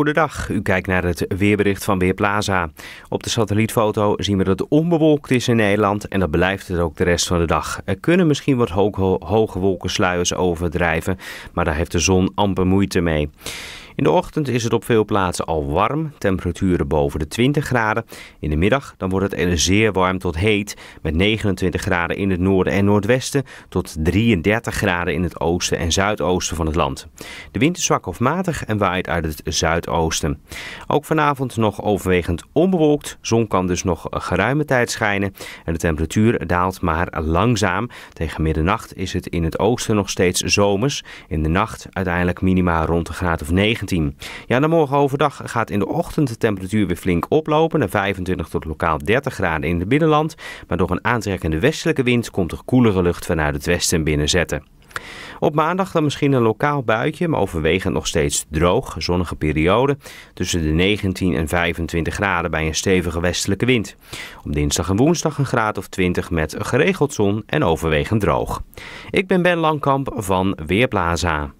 Goedendag, u kijkt naar het weerbericht van Weerplaza. Op de satellietfoto zien we dat het onbewolkt is in Nederland en dat blijft het ook de rest van de dag. Er kunnen misschien wat hoge, hoge wolkensluiers overdrijven, maar daar heeft de zon amper moeite mee. In de ochtend is het op veel plaatsen al warm, temperaturen boven de 20 graden. In de middag dan wordt het zeer warm tot heet, met 29 graden in het noorden en noordwesten tot 33 graden in het oosten en zuidoosten van het land. De wind is zwak of matig en waait uit het zuidoosten. Ook vanavond nog overwegend onbewolkt, zon kan dus nog geruime tijd schijnen en de temperatuur daalt maar langzaam. Tegen middernacht is het in het oosten nog steeds zomers, in de nacht uiteindelijk minimaal rond de graad of 9. Ja, dan morgen overdag gaat in de ochtend de temperatuur weer flink oplopen naar 25 tot lokaal 30 graden in het binnenland. Maar door een aantrekkende westelijke wind komt er koelere lucht vanuit het westen binnenzetten. Op maandag dan misschien een lokaal buitje, maar overwegend nog steeds droog, zonnige periode tussen de 19 en 25 graden bij een stevige westelijke wind. Op dinsdag en woensdag een graad of 20 met geregeld zon en overwegend droog. Ik ben Ben Langkamp van Weerplaza.